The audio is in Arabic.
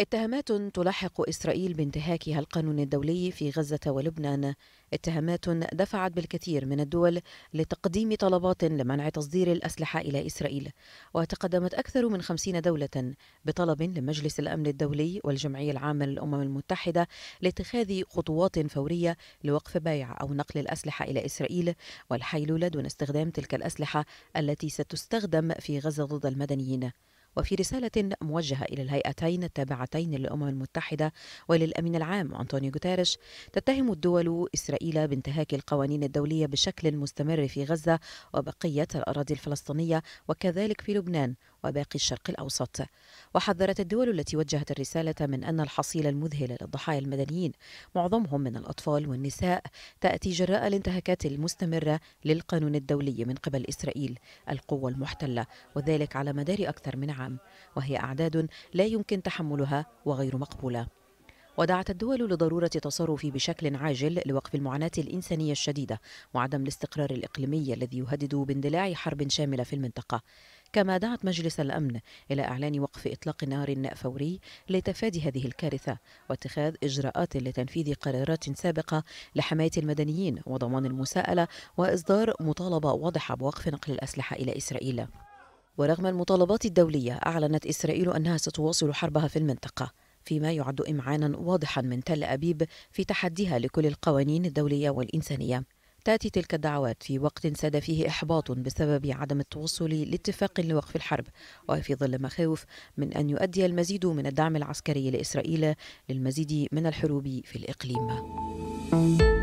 اتهامات تلاحق إسرائيل بانتهاكها القانون الدولي في غزة ولبنان اتهامات دفعت بالكثير من الدول لتقديم طلبات لمنع تصدير الأسلحة إلى إسرائيل وتقدمت أكثر من خمسين دولة بطلب لمجلس الأمن الدولي والجمعية العامة للأمم المتحدة لاتخاذ خطوات فورية لوقف بيع أو نقل الأسلحة إلى إسرائيل والحيلولة دون استخدام تلك الأسلحة التي ستستخدم في غزة ضد المدنيين وفي رسالة موجهة إلى الهيئتين التابعتين للأمم المتحدة وللأمين العام أنطونيو غوتيريش تتهم الدول إسرائيل بانتهاك القوانين الدولية بشكل مستمر في غزة وبقية الأراضي الفلسطينية وكذلك في لبنان وباقي الشرق الأوسط وحذرت الدول التي وجهت الرسالة من أن الحصيلة المذهلة للضحايا المدنيين معظمهم من الأطفال والنساء تأتي جراء الانتهاكات المستمرة للقانون الدولي من قبل إسرائيل القوة المحتلة وذلك على مدار أكثر من عام وهي أعداد لا يمكن تحملها وغير مقبولة ودعت الدول لضرورة تصرف بشكل عاجل لوقف المعاناة الإنسانية الشديدة وعدم الاستقرار الإقليمي الذي يهدد باندلاع حرب شاملة في المنطقة كما دعت مجلس الأمن إلى إعلان وقف إطلاق نار فوري لتفادي هذه الكارثة واتخاذ إجراءات لتنفيذ قرارات سابقة لحماية المدنيين وضمان المساءلة وإصدار مطالبة واضحة بوقف نقل الأسلحة إلى إسرائيل ورغم المطالبات الدولية أعلنت إسرائيل أنها ستواصل حربها في المنطقة فيما يعد إمعانا واضحا من تل أبيب في تحديها لكل القوانين الدولية والإنسانية تأتي تلك الدعوات في وقت ساد فيه إحباط بسبب عدم التوصل لاتفاق لوقف الحرب وفي ظل مخاوف من أن يؤدي المزيد من الدعم العسكري لإسرائيل للمزيد من الحروب في الإقليم.